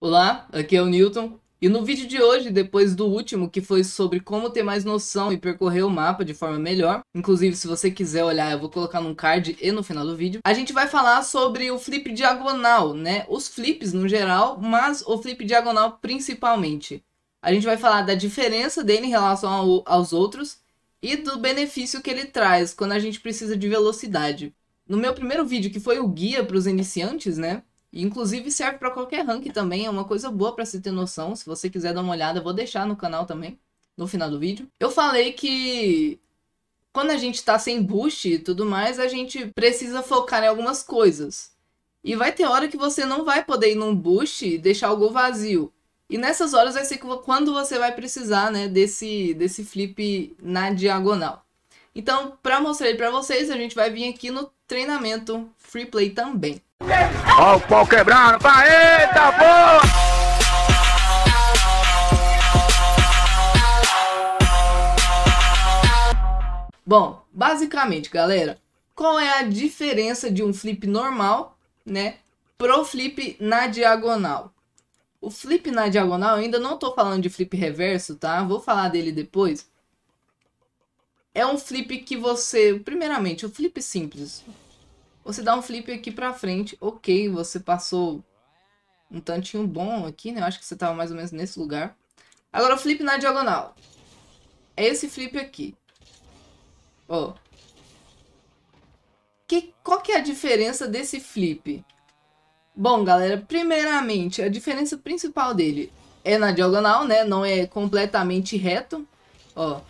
Olá, aqui é o Newton. E no vídeo de hoje, depois do último, que foi sobre como ter mais noção e percorrer o mapa de forma melhor, inclusive se você quiser olhar, eu vou colocar num card e no final do vídeo, a gente vai falar sobre o flip diagonal, né? Os flips no geral, mas o flip diagonal principalmente. A gente vai falar da diferença dele em relação ao, aos outros e do benefício que ele traz quando a gente precisa de velocidade. No meu primeiro vídeo, que foi o guia para os iniciantes, né? Inclusive serve para qualquer rank também, é uma coisa boa para se ter noção. Se você quiser dar uma olhada, eu vou deixar no canal também, no final do vídeo. Eu falei que quando a gente tá sem boost e tudo mais, a gente precisa focar em algumas coisas. E vai ter hora que você não vai poder ir num boost e deixar o gol vazio. E nessas horas vai ser quando você vai precisar, né, desse, desse flip na diagonal. Então, para mostrar ele para vocês, a gente vai vir aqui no treinamento Free Play também. É. Ó o pau quebrando, pá, eita porra! Bom, basicamente, galera, qual é a diferença de um flip normal, né, pro flip na diagonal? O flip na diagonal, ainda não tô falando de flip reverso, tá? Vou falar dele depois. É um flip que você, primeiramente, o flip simples, você dá um flip aqui pra frente. Ok, você passou um tantinho bom aqui, né? Eu acho que você tava mais ou menos nesse lugar. Agora o flip na diagonal. É esse flip aqui. Ó. Oh. Que, qual que é a diferença desse flip? Bom, galera, primeiramente, a diferença principal dele é na diagonal, né? Não é completamente reto, ó.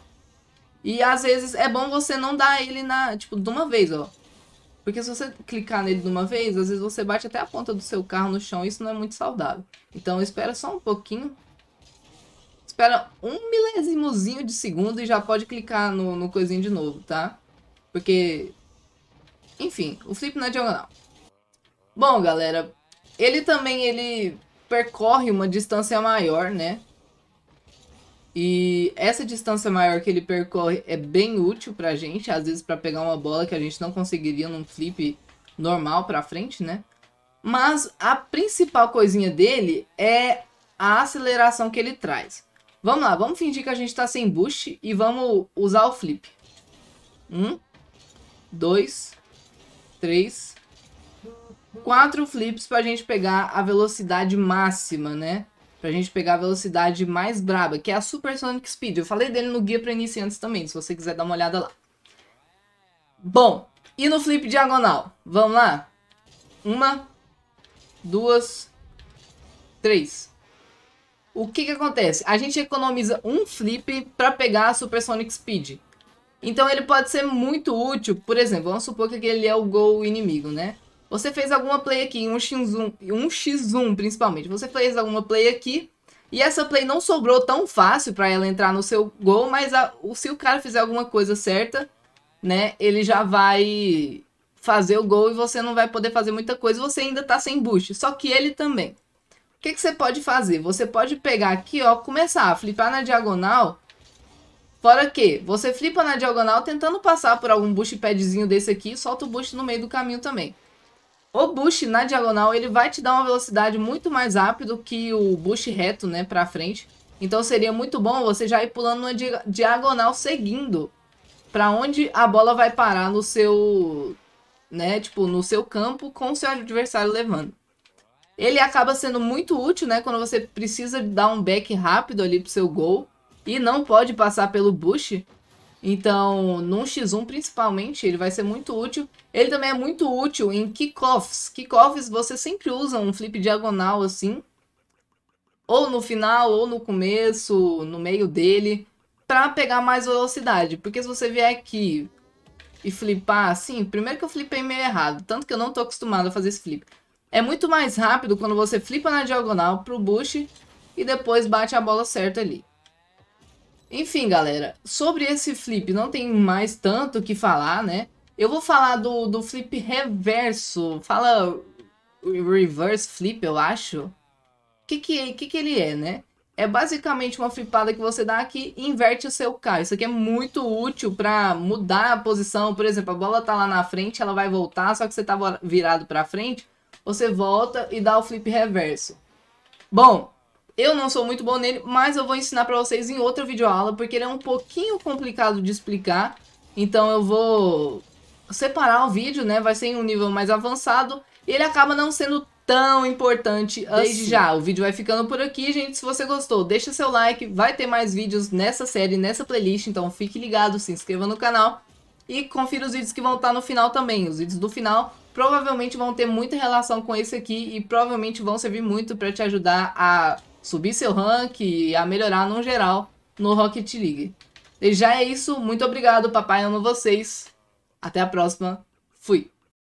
E às vezes é bom você não dar ele na, tipo, de uma vez, ó. Porque se você clicar nele de uma vez, às vezes você bate até a ponta do seu carro no chão e isso não é muito saudável. Então espera só um pouquinho. Espera um milésimozinho de segundo e já pode clicar no, no coisinho de novo, tá? Porque... Enfim, o flip na é diagonal. Bom, galera, ele também ele percorre uma distância maior, né? E essa distância maior que ele percorre é bem útil pra gente, às vezes para pegar uma bola que a gente não conseguiria num flip normal pra frente, né? Mas a principal coisinha dele é a aceleração que ele traz. Vamos lá, vamos fingir que a gente tá sem boost e vamos usar o flip. Um, dois, três, quatro flips pra gente pegar a velocidade máxima, né? pra gente pegar a velocidade mais braba, que é a Supersonic Speed. Eu falei dele no guia para iniciantes também, se você quiser dar uma olhada lá. Bom, e no flip diagonal? Vamos lá? Uma, duas, três. O que que acontece? A gente economiza um flip para pegar a Supersonic Speed. Então ele pode ser muito útil, por exemplo, vamos supor que ele é o gol inimigo, né? Você fez alguma play aqui, um x1, um x1 principalmente. Você fez alguma play aqui e essa play não sobrou tão fácil para ela entrar no seu gol, mas a, se o cara fizer alguma coisa certa, né, ele já vai fazer o gol e você não vai poder fazer muita coisa, você ainda tá sem boost. Só que ele também. O que, que você pode fazer? Você pode pegar aqui, ó, começar a flipar na diagonal. Fora que você flipa na diagonal tentando passar por algum boost padzinho desse aqui, solta o boost no meio do caminho também. O boost na diagonal, ele vai te dar uma velocidade muito mais rápido que o boost reto, né, pra frente. Então seria muito bom você já ir pulando uma di diagonal seguindo para onde a bola vai parar no seu, né, tipo, no seu campo com o seu adversário levando. Ele acaba sendo muito útil, né, quando você precisa dar um back rápido ali pro seu gol e não pode passar pelo bush, então, num X1 principalmente, ele vai ser muito útil. Ele também é muito útil em kickoffs. Kickoffs você sempre usa um flip diagonal assim, ou no final, ou no começo, no meio dele, para pegar mais velocidade. Porque se você vier aqui e flipar assim, primeiro que eu flipei meio errado, tanto que eu não tô acostumado a fazer esse flip. É muito mais rápido quando você flipa na diagonal pro bush e depois bate a bola certa ali. Enfim, galera, sobre esse flip não tem mais tanto o que falar, né? Eu vou falar do, do flip reverso. Fala reverse flip, eu acho. O que que, que que ele é, né? É basicamente uma flipada que você dá aqui e inverte o seu carro. Isso aqui é muito útil para mudar a posição. Por exemplo, a bola tá lá na frente, ela vai voltar, só que você tá virado para frente. Você volta e dá o flip reverso. Bom, eu não sou muito bom nele, mas eu vou ensinar pra vocês em outra videoaula, porque ele é um pouquinho complicado de explicar. Então eu vou separar o vídeo, né? Vai ser em um nível mais avançado. E ele acaba não sendo tão importante assim. desde já. O vídeo vai ficando por aqui, gente. Se você gostou, deixa seu like. Vai ter mais vídeos nessa série, nessa playlist. Então fique ligado, se inscreva no canal. E confira os vídeos que vão estar tá no final também. Os vídeos do final provavelmente vão ter muita relação com esse aqui. E provavelmente vão servir muito para te ajudar a subir seu rank e a melhorar no geral no Rocket League. E já é isso, muito obrigado, papai, amo vocês. Até a próxima, fui!